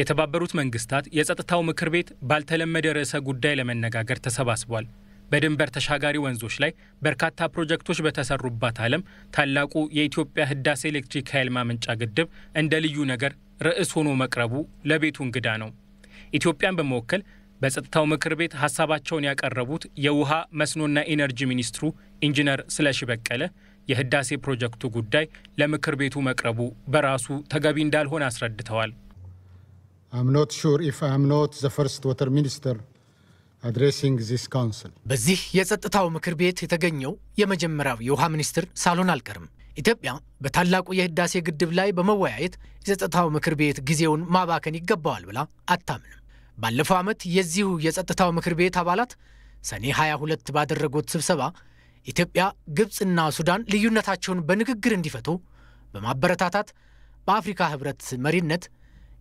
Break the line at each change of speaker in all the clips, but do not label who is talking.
የተባበሩት መንግስታት የጸጥታው ምክር ቤት ባልተለመደ ርዕሰ ጉዳይ ለመነጋገር ተሰባስቧል። በድንበር ተሻጋሪ ወንዞች ላይ በርካታ ፕሮጀክቶች በተሰሩባት ዓለም ታላቁ የኢትዮጵያ ህዳሴ ኤሌክትሪክ ኃይል ማመንጫ ግድብ እንደ ልዩ ነገር ርዕስ ሆኖ መቅረቡ ለቤቱ እንግዳ ነው። ኢትዮጵያን በመወከል በጸጥታው ምክር ቤት ሀሳባቸውን ያቀረቡት የውሃ መስኖና ኢነርጂ ሚኒስትሩ ኢንጂነር ስለሺ በቀለ የህዳሴ ፕሮጀክቱ ጉዳይ ለምክር ቤቱ መቅረቡ በራሱ ተገቢ እንዳልሆነ አስረድተዋል።
አምኖት ሹር ኢፍ አምኖት
ዘ ፈርስት ወተር ሚኒስተር አድሬሲንግ
ዚስ ካውንስል።
በዚህ የጸጥታው ምክር ቤት የተገኘው የመጀመሪያው የውሃ ሚኒስትር ሳልሆን አልቀርም። ኢትዮጵያ በታላቁ የህዳሴ ግድብ ላይ በመወያየት የጸጥታው ምክር ቤት ጊዜውን ማባከን ይገባዋል ብላ አታምንም። ባለፈው ዓመት የዚሁ የጸጥታው ምክር ቤት አባላት ሰኔ 22 ባደረጉት ስብሰባ ኢትዮጵያ፣ ግብፅና ሱዳን ልዩነታቸውን በንግግር እንዲፈቱ በማበረታታት በአፍሪካ ህብረት መሪነት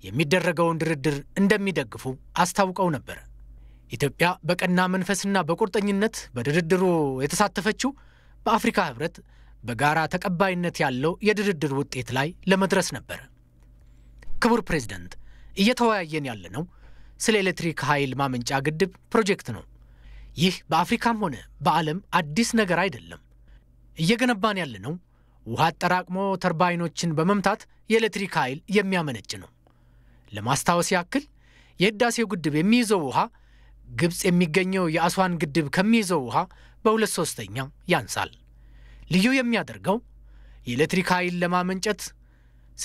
የሚደረገውን ድርድር እንደሚደግፉ አስታውቀው ነበር። ኢትዮጵያ በቀና መንፈስና በቁርጠኝነት በድርድሩ የተሳተፈችው በአፍሪካ ህብረት በጋራ ተቀባይነት ያለው የድርድር ውጤት ላይ ለመድረስ ነበር። ክቡር ፕሬዝደንት፣ እየተወያየን ያለነው ስለ ኤሌክትሪክ ኃይል ማመንጫ ግድብ ፕሮጀክት ነው። ይህ በአፍሪካም ሆነ በዓለም አዲስ ነገር አይደለም። እየገነባን ያለነው ውሃ አጠራቅሞ ተርባይኖችን በመምታት የኤሌክትሪክ ኃይል የሚያመነጭ ነው። ለማስታወስ ያክል የህዳሴው ግድብ የሚይዘው ውሃ ግብፅ የሚገኘው የአስዋን ግድብ ከሚይዘው ውሃ በሁለት ሶስተኛ ያንሳል። ልዩ የሚያደርገው የኤሌክትሪክ ኃይል ለማመንጨት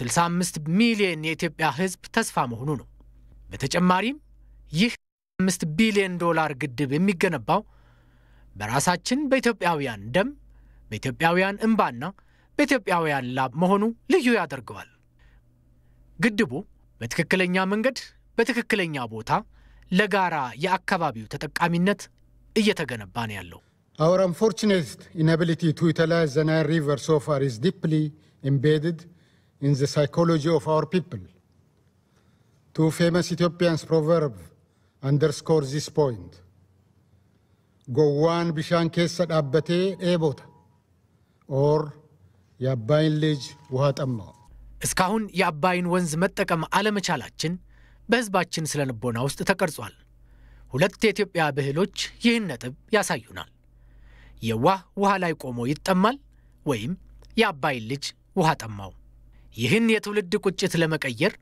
65 ሚሊዮን የኢትዮጵያ ሕዝብ ተስፋ መሆኑ ነው። በተጨማሪም ይህ አምስት ቢሊዮን ዶላር ግድብ የሚገነባው በራሳችን በኢትዮጵያውያን ደም በኢትዮጵያውያን እንባና በኢትዮጵያውያን ላብ መሆኑ ልዩ ያደርገዋል። ግድቡ በትክክለኛ መንገድ በትክክለኛ ቦታ ለጋራ የአካባቢው ተጠቃሚነት እየተገነባ ነው ያለው። አወር
unfortunate inability ቱ utilize the Nile River so far is deeply embedded in the psychology of our people. Two famous underscore this point. Gowwaan bishaan keessa
dhaabbatee dheebota or የአባይን ልጅ ውሃ ጠማው። እስካሁን የአባይን ወንዝ መጠቀም አለመቻላችን በህዝባችን ስለ ልቦና ውስጥ ተቀርጿል። ሁለት የኢትዮጵያ ብሂሎች ይህን ነጥብ ያሳዩናል። የዋህ ውሃ ላይ ቆሞ ይጠማል ወይም የአባይን ልጅ ውሃ ጠማው። ይህን የትውልድ ቁጭት ለመቀየር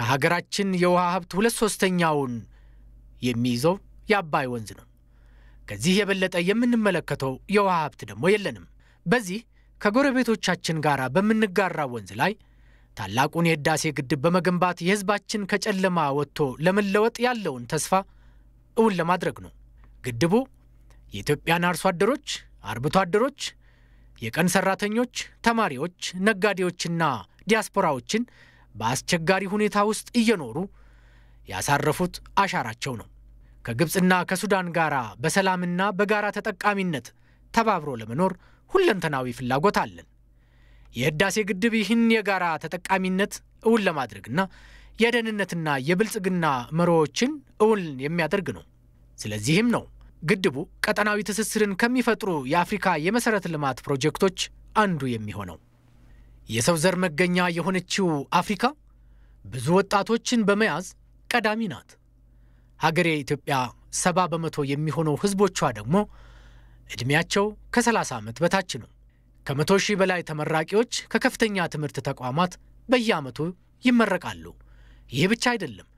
ከሀገራችን የውሃ ሀብት ሁለት ሶስተኛውን የሚይዘው የአባይ ወንዝ ነው። ከዚህ የበለጠ የምንመለከተው የውሃ ሀብት ደግሞ የለንም። በዚህ ከጎረቤቶቻችን ጋር በምንጋራ ወንዝ ላይ ታላቁን የህዳሴ ግድብ በመገንባት የህዝባችን ከጨለማ ወጥቶ ለመለወጥ ያለውን ተስፋ እውን ለማድረግ ነው። ግድቡ የኢትዮጵያን አርሶ አደሮች፣ አርብቶ አደሮች፣ የቀን ሰራተኞች፣ ተማሪዎች፣ ነጋዴዎችና ዲያስፖራዎችን በአስቸጋሪ ሁኔታ ውስጥ እየኖሩ ያሳረፉት አሻራቸው ነው። ከግብፅና ከሱዳን ጋር በሰላምና በጋራ ተጠቃሚነት ተባብሮ ለመኖር ሁለንተናዊ ፍላጎት አለን። የህዳሴ ግድብ ይህን የጋራ ተጠቃሚነት እውን ለማድረግና የደህንነትና የብልጽግና መሮዎችን እውን የሚያደርግ ነው። ስለዚህም ነው ግድቡ ቀጠናዊ ትስስርን ከሚፈጥሩ የአፍሪካ የመሠረተ ልማት ፕሮጀክቶች አንዱ የሚሆነው። የሰው ዘር መገኛ የሆነችው አፍሪካ ብዙ ወጣቶችን በመያዝ ቀዳሚ ናት። ሀገሬ ኢትዮጵያ ሰባ በመቶ የሚሆነው ህዝቦቿ ደግሞ ዕድሜያቸው ከ30 ዓመት በታች ነው። ከመቶ ሺህ በላይ ተመራቂዎች ከከፍተኛ ትምህርት ተቋማት በየዓመቱ ይመረቃሉ። ይህ ብቻ አይደለም፣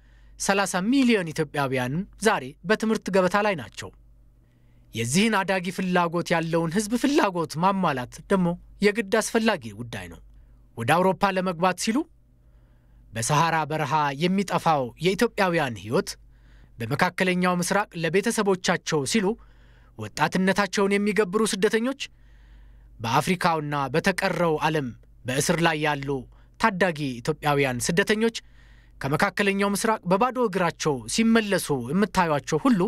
30 ሚሊዮን ኢትዮጵያውያን ዛሬ በትምህርት ገበታ ላይ ናቸው። የዚህን አዳጊ ፍላጎት ያለውን ህዝብ ፍላጎት ማሟላት ደግሞ የግድ አስፈላጊ ጉዳይ ነው። ወደ አውሮፓ ለመግባት ሲሉ በሰሐራ በረሃ የሚጠፋው የኢትዮጵያውያን ሕይወት በመካከለኛው ምስራቅ ለቤተሰቦቻቸው ሲሉ ወጣትነታቸውን የሚገብሩ ስደተኞች፣ በአፍሪካውና በተቀረው ዓለም በእስር ላይ ያሉ ታዳጊ ኢትዮጵያውያን ስደተኞች ከመካከለኛው ምስራቅ በባዶ እግራቸው ሲመለሱ የምታዩቸው ሁሉ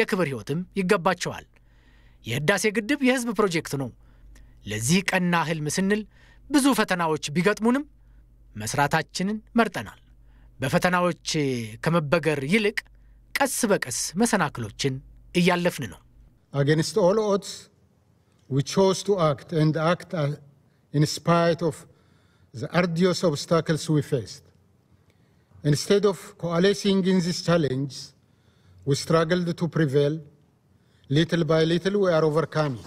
የክብር ሕይወትም ይገባቸዋል። የህዳሴ ግድብ የህዝብ ፕሮጀክት ነው። ለዚህ ቀና ህልም ስንል ብዙ ፈተናዎች ቢገጥሙንም መስራታችንን መርጠናል። በፈተናዎች ከመበገር ይልቅ ቀስ በቀስ መሰናክሎችን እያለፍን ነው። አጌንስት ኦል ኦድስ
ዊ ቾዝ ቱ አክት ኤንድ አክት ኢን ስፓይት ኦፍ ዘ አርዲዮስ ኦብስታክልስ ዊ ፌስድ ኢንስቴድ ኦፍ ኮአሌሲንግ ኢን ዚስ ቻሌንጅ ዊ ስትራግልድ ቱ ፕሪቬል ሊትል ባይ ሊትል ዊ አር ኦቨርካሚንግ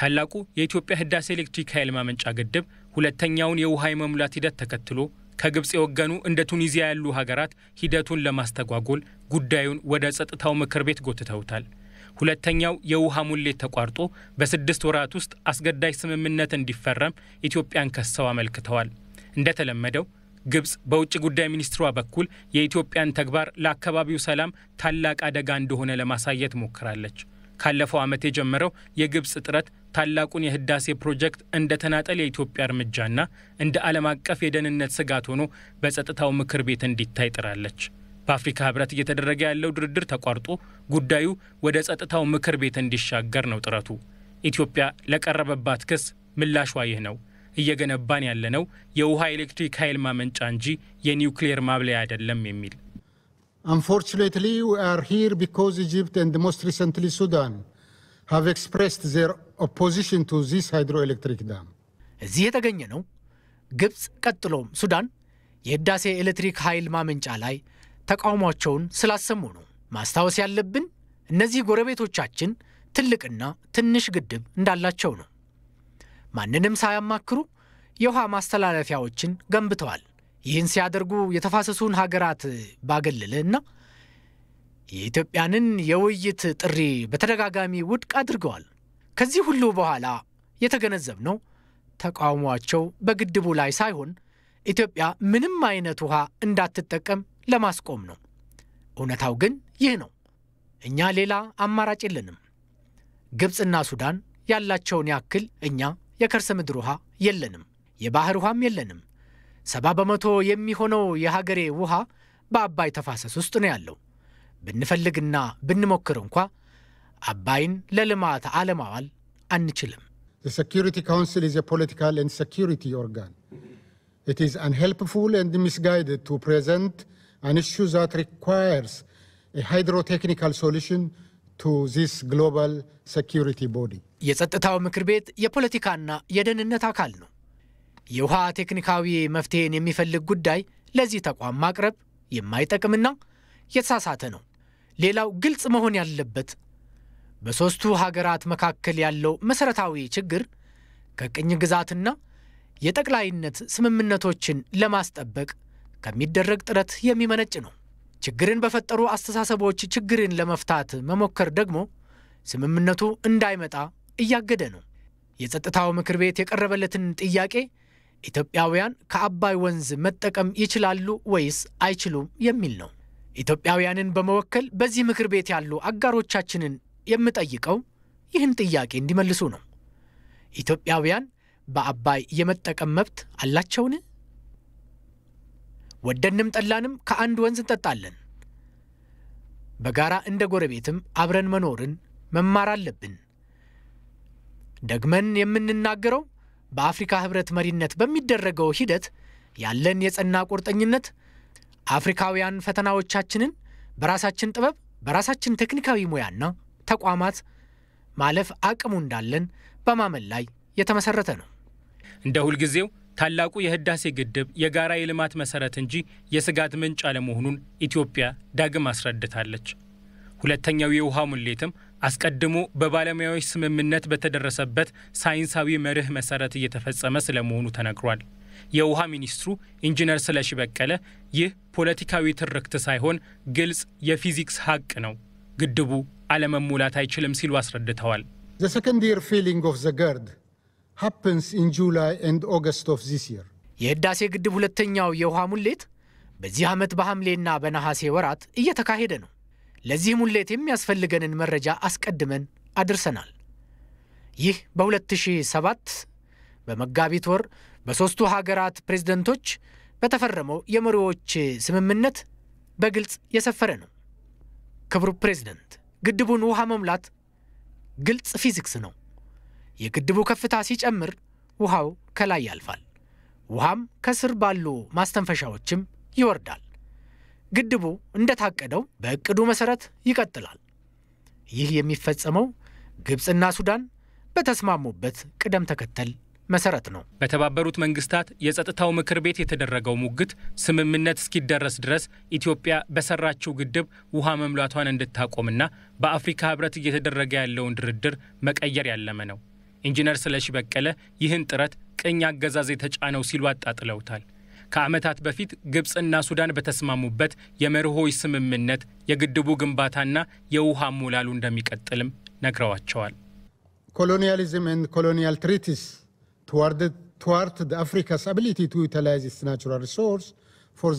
ታላቁ የኢትዮጵያ ህዳሴ ኤሌክትሪክ ኃይል ማመንጫ ግድብ ሁለተኛውን የውሃ የመሙላት ሂደት ተከትሎ ከግብፅ የወገኑ እንደ ቱኒዚያ ያሉ ሀገራት ሂደቱን ለማስተጓጎል ጉዳዩን ወደ ጸጥታው ምክር ቤት ጎትተውታል። ሁለተኛው የውሃ ሙሌት ተቋርጦ በስድስት ወራት ውስጥ አስገዳጅ ስምምነት እንዲፈረም ኢትዮጵያን ከሰው አመልክተዋል። እንደተለመደው ግብፅ በውጭ ጉዳይ ሚኒስትሯ በኩል የኢትዮጵያን ተግባር ለአካባቢው ሰላም ታላቅ አደጋ እንደሆነ ለማሳየት ሞክራለች። ካለፈው ዓመት የጀመረው የግብፅ ጥረት ታላቁን የህዳሴ ፕሮጀክት እንደ ተናጠል የኢትዮጵያ እርምጃና እንደ ዓለም አቀፍ የደህንነት ስጋት ሆኖ በጸጥታው ምክር ቤት እንዲታይ ጥራለች። በአፍሪካ ህብረት እየተደረገ ያለው ድርድር ተቋርጦ ጉዳዩ ወደ ጸጥታው ምክር ቤት እንዲሻገር ነው ጥረቱ። ኢትዮጵያ ለቀረበባት ክስ ምላሿ ይህ ነው። እየገነባን ያለነው የውሃ ኤሌክትሪክ ኃይል ማመንጫ እንጂ የኒውክሌር ማብለያ አይደለም የሚል
አንፎርቹኔትሊ ዊ አር ሂር ቢኮዝ ኢጅፕት ኤንድ ሞስት ሪሰንትሊ ሱዳን ሃቭ ኤክስፕሬስድ
ዜር ኦፖዚሽን ቱ ዚስ ሃይድሮኤሌክትሪክ ዳም እዚህ የተገኘ ነው ግብፅ ቀጥሎም ሱዳን የህዳሴ ኤሌክትሪክ ኃይል ማመንጫ ላይ ተቃውሟቸውን ስላሰሙ ነው። ማስታወስ ያለብን እነዚህ ጎረቤቶቻችን ትልቅና ትንሽ ግድብ እንዳላቸው ነው። ማንንም ሳያማክሩ የውሃ ማስተላለፊያዎችን ገንብተዋል። ይህን ሲያደርጉ የተፋሰሱን ሀገራት ባገለለ እና የኢትዮጵያንን የውይይት ጥሪ በተደጋጋሚ ውድቅ አድርገዋል። ከዚህ ሁሉ በኋላ የተገነዘብነው ተቃውሟቸው በግድቡ ላይ ሳይሆን ኢትዮጵያ ምንም አይነት ውሃ እንዳትጠቀም ለማስቆም ነው። እውነታው ግን ይህ ነው። እኛ ሌላ አማራጭ የለንም። ግብፅና ሱዳን ያላቸውን ያክል እኛ የከርሰ ምድር ውሃ የለንም፣ የባህር ውሃም የለንም። ሰባ በመቶ የሚሆነው የሀገሬ ውሃ በአባይ ተፋሰስ ውስጥ ነው ያለው። ብንፈልግና ብንሞክር እንኳ አባይን ለልማት አለማዋል
አንችልም። የሴኪሪቲ ካውንስል ኢዝ የፖለቲካል ኤንድ ሴኪሪቲ ኦርጋን ኢት ኢዝ አንሄልፕፉል ኤንድ ሚስጋይድድ ቱ ፕሬዘንት አን ኢሹ ዛት ሪኳየርስ ሃይድሮቴክኒካል ሶሉሽን ቱ ዚስ ግሎባል ሴኪሪቲ ቦዲ።
የጸጥታው ምክር ቤት የፖለቲካና የደህንነት አካል ነው። የውሃ ቴክኒካዊ መፍትሄን የሚፈልግ ጉዳይ ለዚህ ተቋም ማቅረብ የማይጠቅምና የተሳሳተ ነው። ሌላው ግልጽ መሆን ያለበት በሦስቱ ሀገራት መካከል ያለው መሠረታዊ ችግር ከቅኝ ግዛትና የጠቅላይነት ስምምነቶችን ለማስጠበቅ ከሚደረግ ጥረት የሚመነጭ ነው። ችግርን በፈጠሩ አስተሳሰቦች ችግርን ለመፍታት መሞከር ደግሞ ስምምነቱ እንዳይመጣ እያገደ ነው። የጸጥታው ምክር ቤት የቀረበለትን ጥያቄ ኢትዮጵያውያን ከአባይ ወንዝ መጠቀም ይችላሉ ወይስ አይችሉም የሚል ነው። ኢትዮጵያውያንን በመወከል በዚህ ምክር ቤት ያሉ አጋሮቻችንን የምጠይቀው ይህን ጥያቄ እንዲመልሱ ነው። ኢትዮጵያውያን በአባይ የመጠቀም መብት አላቸውን? ወደንም ጠላንም ከአንድ ወንዝ እንጠጣለን። በጋራ እንደ ጎረቤትም አብረን መኖርን መማር አለብን። ደግመን የምንናገረው በአፍሪካ ህብረት መሪነት በሚደረገው ሂደት ያለን የጸና ቁርጠኝነት አፍሪካውያን ፈተናዎቻችንን በራሳችን ጥበብ፣ በራሳችን ቴክኒካዊ ሙያና ተቋማት ማለፍ አቅሙ እንዳለን በማመን ላይ የተመሰረተ ነው።
እንደ ሁልጊዜው ታላቁ የህዳሴ ግድብ የጋራ የልማት መሰረት እንጂ የስጋት ምንጭ አለመሆኑን ኢትዮጵያ ዳግም አስረድታለች። ሁለተኛው የውሃ ሙሌትም አስቀድሞ በባለሙያዎች ስምምነት በተደረሰበት ሳይንሳዊ መርህ መሰረት እየተፈጸመ ስለመሆኑ ተነግሯል። የውሃ ሚኒስትሩ ኢንጂነር ስለሺ በቀለ ይህ ፖለቲካዊ ትርክት ሳይሆን ግልጽ የፊዚክስ ሀቅ ነው፣ ግድቡ አለመሙላት አይችልም ሲሉ አስረድተዋል።
የህዳሴ ግድብ ሁለተኛው የውሃ ሙሌት በዚህ ዓመት በሐምሌና በነሐሴ ወራት እየተካሄደ ነው። ለዚህ ሙሌት የሚያስፈልገንን መረጃ አስቀድመን አድርሰናል። ይህ በ2007 በመጋቢት ወር በሦስቱ ሀገራት ፕሬዝደንቶች በተፈረመው የመሪዎች ስምምነት በግልጽ የሰፈረ ነው። ክቡር ፕሬዝደንት ግድቡን ውሃ መሙላት ግልጽ ፊዚክስ ነው። የግድቡ ከፍታ ሲጨምር ውሃው ከላይ ያልፋል። ውሃም ከስር ባሉ ማስተንፈሻዎችም ይወርዳል። ግድቡ እንደታቀደው በእቅዱ መሠረት ይቀጥላል። ይህ የሚፈጸመው ግብፅና ሱዳን በተስማሙበት ቅደም ተከተል መሰረት ነው።
በተባበሩት መንግስታት የጸጥታው ምክር ቤት የተደረገው ሙግት ስምምነት እስኪደረስ ድረስ ኢትዮጵያ በሰራችው ግድብ ውሃ መምሏቷን እንድታቆምና በአፍሪካ ህብረት እየተደረገ ያለውን ድርድር መቀየር ያለመ ነው። ኢንጂነር ስለሺ በቀለ ይህን ጥረት ቅኝ አገዛዝ የተጫነው ሲሉ አጣጥለውታል። ከዓመታት በፊት ግብፅና ሱዳን በተስማሙበት የመርሆች ስምምነት የግድቡ ግንባታና የውሃ አሞላሉ እንደሚቀጥልም ነግረዋቸዋል።
ኮሎኒያሊዝም ኤንድ ኮሎኒያል ትሪቲስ toward the, toward the Africa's ability to utilize
its natural resource for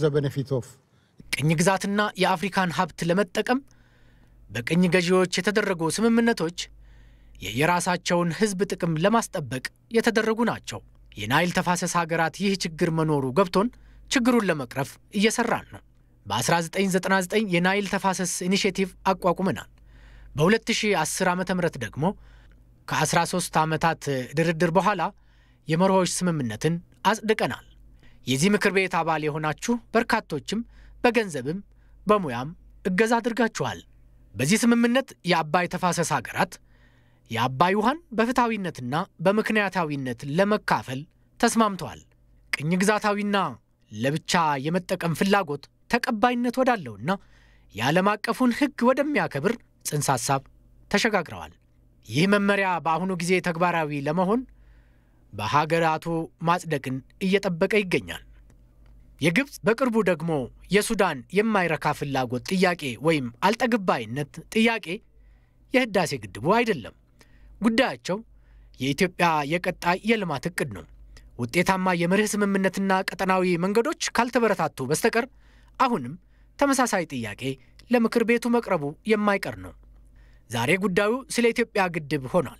ቅኝ ግዛትና የአፍሪካን ሀብት ለመጠቀም በቅኝ ገዢዎች የተደረጉ ስምምነቶች የየራሳቸውን ህዝብ ጥቅም ለማስጠበቅ የተደረጉ ናቸው። የናይል ተፋሰስ ሀገራት ይህ ችግር መኖሩ ገብቶን ችግሩን ለመቅረፍ እየሰራን ነው። በ1999 የናይል ተፋሰስ ኢኒሼቲቭ አቋቁመናል። በ2010 ዓ ም ደግሞ ከ13 ዓመታት ድርድር በኋላ የመርሆች ስምምነትን አጽድቀናል። የዚህ ምክር ቤት አባል የሆናችሁ በርካቶችም በገንዘብም በሙያም እገዛ አድርጋችኋል። በዚህ ስምምነት የአባይ ተፋሰስ ሀገራት የአባይ ውሃን በፍትሐዊነትና በምክንያታዊነት ለመካፈል ተስማምተዋል። ቅኝ ግዛታዊና ለብቻ የመጠቀም ፍላጎት ተቀባይነት ወዳለውና የዓለም አቀፉን ሕግ ወደሚያከብር ጽንሰ ሐሳብ ተሸጋግረዋል። ይህ መመሪያ በአሁኑ ጊዜ ተግባራዊ ለመሆን በሀገራቱ ማጽደቅን እየጠበቀ ይገኛል። የግብፅ በቅርቡ ደግሞ የሱዳን የማይረካ ፍላጎት ጥያቄ ወይም አልጠግባይነት ጥያቄ የህዳሴ ግድቡ አይደለም። ጉዳያቸው የኢትዮጵያ የቀጣይ የልማት እቅድ ነው። ውጤታማ የመርህ ስምምነትና ቀጠናዊ መንገዶች ካልተበረታቱ በስተቀር አሁንም ተመሳሳይ ጥያቄ ለምክር ቤቱ መቅረቡ የማይቀር ነው። ዛሬ ጉዳዩ ስለ ኢትዮጵያ ግድብ ሆኗል።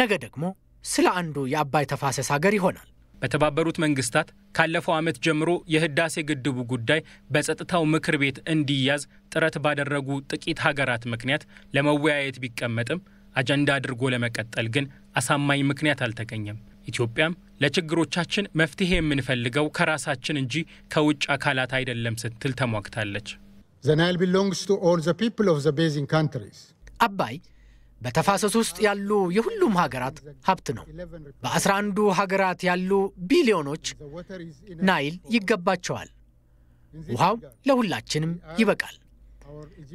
ነገ ደግሞ ስለ አንዱ የአባይ ተፋሰስ ሀገር ይሆናል።
በተባበሩት መንግስታት ካለፈው ዓመት ጀምሮ የህዳሴ ግድቡ ጉዳይ በጸጥታው ምክር ቤት እንዲያዝ ጥረት ባደረጉ ጥቂት ሀገራት ምክንያት ለመወያየት ቢቀመጥም አጀንዳ አድርጎ ለመቀጠል ግን አሳማኝ ምክንያት አልተገኘም። ኢትዮጵያም ለችግሮቻችን መፍትሄ የምንፈልገው ከራሳችን እንጂ ከውጭ አካላት አይደለም ስትል ተሟግታለች። ዘ ቢሎንግስ
ቱ
ኦል ዘ ፒፕል ኦፍ ዘ ቤዚን ካንትሪስ አባይ በተፋሰስ ውስጥ ያሉ የሁሉም ሀገራት ሀብት ነው። በአስራ አንዱ ሀገራት ያሉ ቢሊዮኖች ናይል ይገባቸዋል። ውሃው ለሁላችንም ይበቃል።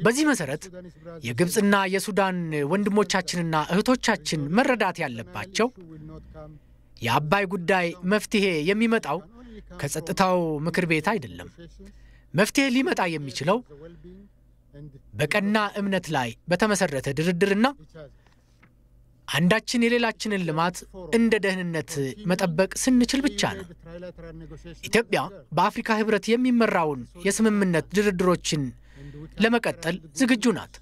በዚህ መሰረት የግብፅና የሱዳን ወንድሞቻችንና እህቶቻችን መረዳት ያለባቸው የአባይ ጉዳይ መፍትሄ የሚመጣው ከጸጥታው ምክር ቤት አይደለም። መፍትሄ ሊመጣ የሚችለው በቀና እምነት ላይ በተመሰረተ ድርድርና አንዳችን የሌላችንን ልማት እንደ ደህንነት መጠበቅ ስንችል ብቻ ነው። ኢትዮጵያ በአፍሪካ ህብረት የሚመራውን የስምምነት ድርድሮችን ለመቀጠል ዝግጁ ናት።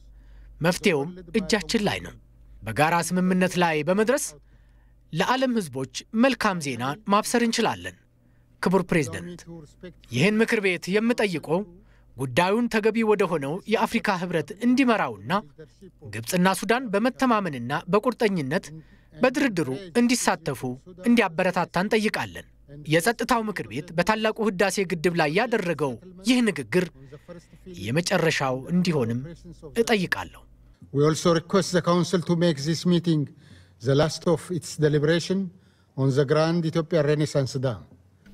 መፍትሄውም እጃችን ላይ ነው። በጋራ ስምምነት ላይ በመድረስ ለዓለም ህዝቦች መልካም ዜና ማብሰር እንችላለን። ክቡር ፕሬዝደንት፣ ይህን ምክር ቤት የምጠይቀው ጉዳዩን ተገቢ ወደ ሆነው የአፍሪካ ህብረት እንዲመራውና ግብፅና ሱዳን በመተማመንና በቁርጠኝነት በድርድሩ እንዲሳተፉ እንዲያበረታታ እንጠይቃለን። የጸጥታው ምክር ቤት በታላቁ ህዳሴ ግድብ ላይ ያደረገው ይህ ንግግር የመጨረሻው እንዲሆንም እጠይቃለሁ። We also request the Council to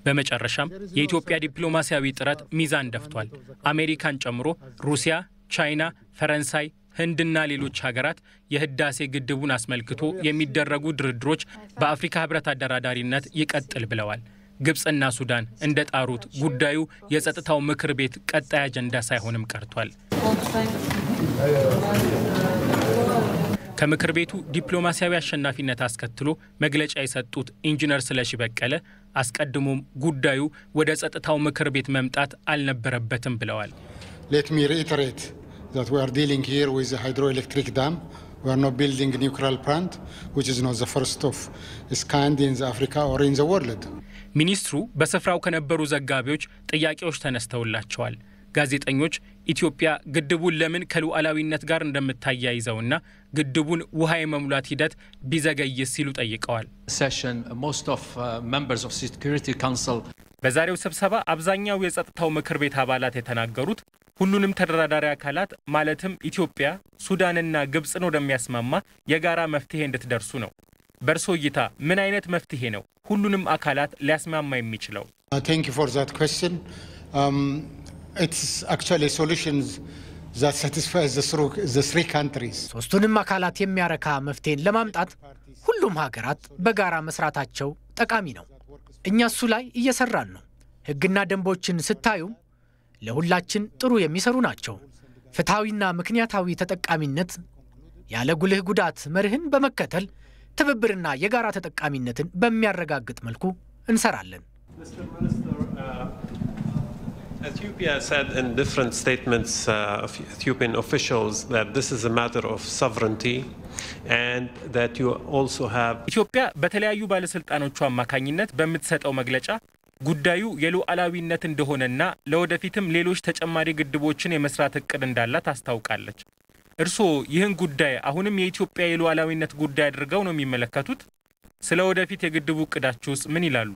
በመጨረሻም የኢትዮጵያ ዲፕሎማሲያዊ ጥረት ሚዛን ደፍቷል። አሜሪካን ጨምሮ ሩሲያ፣ ቻይና፣ ፈረንሳይ ህንድና ሌሎች ሀገራት የህዳሴ ግድቡን አስመልክቶ የሚደረጉ ድርድሮች በአፍሪካ ህብረት አደራዳሪነት ይቀጥል ብለዋል። ግብፅና ሱዳን እንደ ጣሩት ጉዳዩ የጸጥታው ምክር ቤት ቀጣይ አጀንዳ ሳይሆንም ቀርቷል። ከምክር ቤቱ ዲፕሎማሲያዊ አሸናፊነት አስከትሎ መግለጫ የሰጡት ኢንጂነር ስለሺ በቀለ አስቀድሞም ጉዳዩ ወደ ጸጥታው ምክር ቤት መምጣት አልነበረበትም ብለዋል። ሌት ሚ ሪኢተሬት
ዛት ዊ አር ዲሊንግ ሂር ዊዝ ሃይድሮኤሌክትሪክ ዳም ዊ አር ኖት ቢልዲንግ ኒውክሌር ፕላንት ዊች ኢዝ ኖት ዘ ፈርስት ኦፍ ኢትስ ካይንድ ኢን ዘ አፍሪካ ኦር ኢን ዘ ወርልድ። ሚኒስትሩ
በስፍራው ከነበሩ ዘጋቢዎች ጥያቄዎች ተነስተውላቸዋል። ጋዜጠኞች ኢትዮጵያ ግድቡን ለምን ከሉዓላዊነት ጋር እንደምታያይዘውና ግድቡን ውሃ የመሙላት ሂደት ቢዘገይስ ሲሉ ጠይቀዋል። uh, uh, በዛሬው ስብሰባ አብዛኛው የጸጥታው ምክር ቤት አባላት የተናገሩት ሁሉንም ተደራዳሪ አካላት ማለትም ኢትዮጵያ፣ ሱዳንና ግብፅን ወደሚያስማማ የጋራ መፍትሄ እንድትደርሱ ነው። በእርሶ እይታ ምን አይነት መፍትሄ ነው ሁሉንም አካላት ሊያስማማ የሚችለው?
Uh,
ሶስቱንም አካላት የሚያረካ መፍትሄን ለማምጣት ሁሉም ሀገራት በጋራ መስራታቸው ጠቃሚ ነው። እኛ እሱ ላይ እየሰራን ነው። ህግና ደንቦችን ስታዩም ለሁላችን ጥሩ የሚሰሩ ናቸው። ፍትሐዊና ምክንያታዊ ተጠቃሚነት ያለ ጉልህ ጉዳት መርህን በመከተል ትብብርና የጋራ ተጠቃሚነትን በሚያረጋግጥ መልኩ እንሰራለን።
Ethiopia said in different statements uh, of Ethiopian officials that this is a matter of sovereignty and that you also have ኢትዮጵያ በተለያዩ ባለስልጣኖቹ አማካኝነት በምትሰጠው መግለጫ ጉዳዩ የሉዓላዊነት እንደሆነና ለወደፊትም ሌሎች ተጨማሪ ግድቦችን የመስራት እቅድ እንዳላት አስታውቃለች። እርስዎ ይህን ጉዳይ አሁንም የኢትዮጵያ የሉዓላዊነት ጉዳይ አድርገው ነው የሚመለከቱት? ስለ ወደፊት የግድቡ እቅዳችሁስ ምን ይላሉ?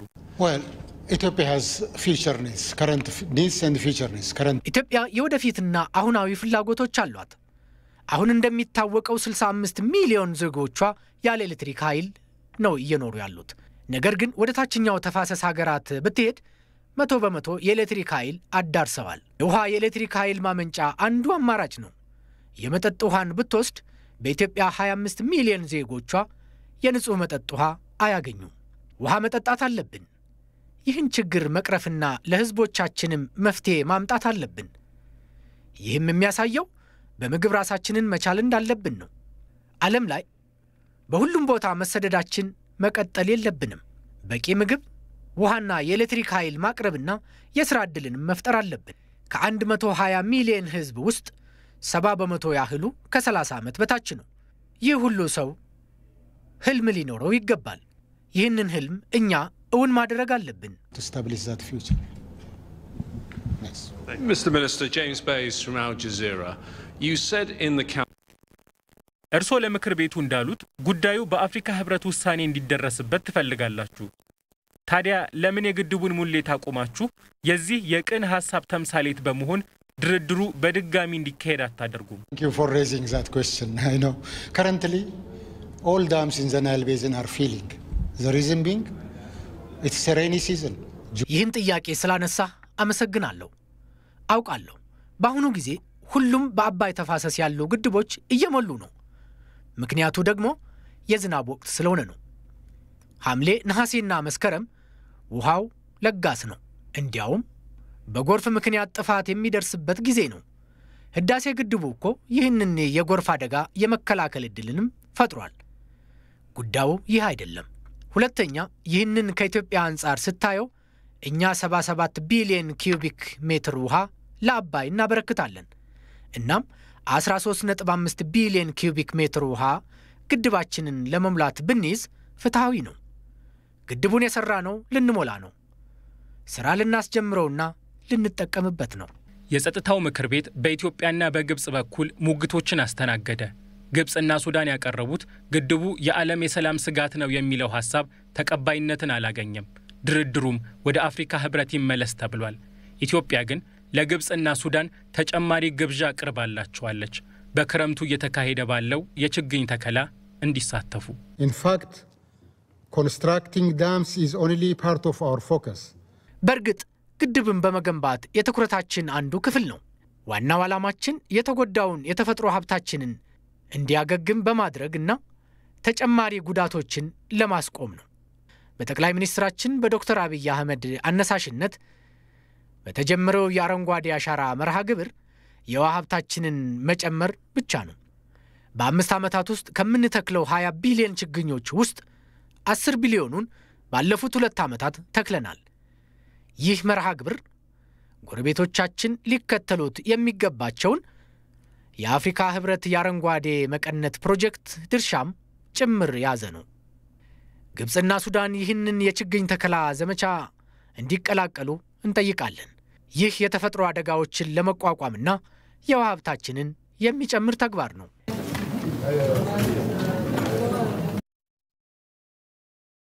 ኢትዮጵያ
የወደፊትና አሁናዊ ፍላጎቶች አሏት። አሁን እንደሚታወቀው 65 ሚሊዮን ዜጎቿ ያለ ኤሌክትሪክ ኃይል ነው እየኖሩ ያሉት። ነገር ግን ወደ ታችኛው ተፋሰስ ሀገራት ብትሄድ መቶ በመቶ የኤሌክትሪክ ኃይል አዳርሰዋል። ውሃ የኤሌክትሪክ ኃይል ማመንጫ አንዱ አማራጭ ነው። የመጠጥ ውሃን ብትወስድ በኢትዮጵያ 25 ሚሊዮን ዜጎቿ የንጹሕ መጠጥ ውሃ አያገኙም። ውሃ መጠጣት አለብን። ይህን ችግር መቅረፍና ለሕዝቦቻችንም መፍትሄ ማምጣት አለብን። ይህም የሚያሳየው በምግብ ራሳችንን መቻል እንዳለብን ነው። ዓለም ላይ በሁሉም ቦታ መሰደዳችን መቀጠል የለብንም። በቂ ምግብ፣ ውሃና የኤሌክትሪክ ኃይል ማቅረብና የሥራ ዕድልንም መፍጠር አለብን። ከ120 ሚሊዮን ሕዝብ ውስጥ 70 በመቶ ያህሉ ከ30 ዓመት በታች ነው። ይህ ሁሉ ሰው ህልም ሊኖረው ይገባል። ይህንን ህልም እኛ እውን ማድረግ አለብን።
እርስዎ ለምክር ቤቱ እንዳሉት ጉዳዩ በአፍሪካ ህብረት ውሳኔ እንዲደረስበት ትፈልጋላችሁ። ታዲያ ለምን የግድቡን ሙሌት አቁማችሁ የዚህ የቅን ሀሳብ ተምሳሌት በመሆን ድርድሩ በድጋሚ እንዲካሄድ አታደርጉም?
ኦል ዳምስ ኢን ዘ ናይል
ቤዝን አር ፊሊንግ ዘ ሪዝን ቢንግ ይህን ጥያቄ ስላነሳ አመሰግናለሁ። አውቃለሁ በአሁኑ ጊዜ ሁሉም በአባይ ተፋሰስ ያሉ ግድቦች እየሞሉ ነው። ምክንያቱ ደግሞ የዝናብ ወቅት ስለሆነ ነው። ሐምሌ፣ ነሐሴና መስከረም ውሃው ለጋስ ነው። እንዲያውም በጎርፍ ምክንያት ጥፋት የሚደርስበት ጊዜ ነው። ህዳሴ ግድቡ እኮ ይህንን የጎርፍ አደጋ የመከላከል ዕድልንም ፈጥሯል። ጉዳዩ ይህ አይደለም። ሁለተኛ ይህንን ከኢትዮጵያ አንጻር ስታየው እኛ 77 ቢሊየን ኪዩቢክ ሜትር ውሃ ለአባይ እናበረክታለን። እናም 13.5 ቢሊየን ኪዩቢክ ሜትር ውሃ ግድባችንን ለመሙላት ብንይዝ ፍትሐዊ ነው። ግድቡን የሠራ ነው ልንሞላ ነው። ሥራ ልናስጀምረውና ልንጠቀምበት ነው።
የጸጥታው ምክር ቤት በኢትዮጵያና በግብፅ በኩል ሙግቶችን አስተናገደ። ግብፅና ሱዳን ያቀረቡት ግድቡ የዓለም የሰላም ስጋት ነው የሚለው ሀሳብ ተቀባይነትን አላገኘም። ድርድሩም ወደ አፍሪካ ህብረት ይመለስ ተብሏል። ኢትዮጵያ ግን ለግብፅና ሱዳን ተጨማሪ ግብዣ አላቸዋለች። በክረምቱ እየተካሄደ ባለው የችግኝ ተከላ እንዲሳተፉ
ኢንፋክት
ኮንስትራክቲንግ ዳምስ ኢዝ ኦንሊ ፓርት ኦፍ አወር ፎከስ። በእርግጥ ግድብን በመገንባት የትኩረታችን አንዱ ክፍል ነው። ዋናው ዓላማችን የተጎዳውን የተፈጥሮ ሀብታችንን እንዲያገግም በማድረግ እና ተጨማሪ ጉዳቶችን ለማስቆም ነው። በጠቅላይ ሚኒስትራችን በዶክተር አብይ አህመድ አነሳሽነት በተጀመረው የአረንጓዴ አሻራ መርሃ ግብር የውሃ ሀብታችንን መጨመር ብቻ ነው። በአምስት ዓመታት ውስጥ ከምንተክለው 20 ቢሊዮን ችግኞች ውስጥ 10 ቢሊዮኑን ባለፉት ሁለት ዓመታት ተክለናል። ይህ መርሃ ግብር ጎረቤቶቻችን ሊከተሉት የሚገባቸውን የአፍሪካ ህብረት የአረንጓዴ መቀነት ፕሮጀክት ድርሻም ጭምር የያዘ ነው። ግብፅና ሱዳን ይህንን የችግኝ ተከላ ዘመቻ እንዲቀላቀሉ እንጠይቃለን። ይህ የተፈጥሮ አደጋዎችን ለመቋቋምና የውሃ ሀብታችንን የሚጨምር ተግባር ነው።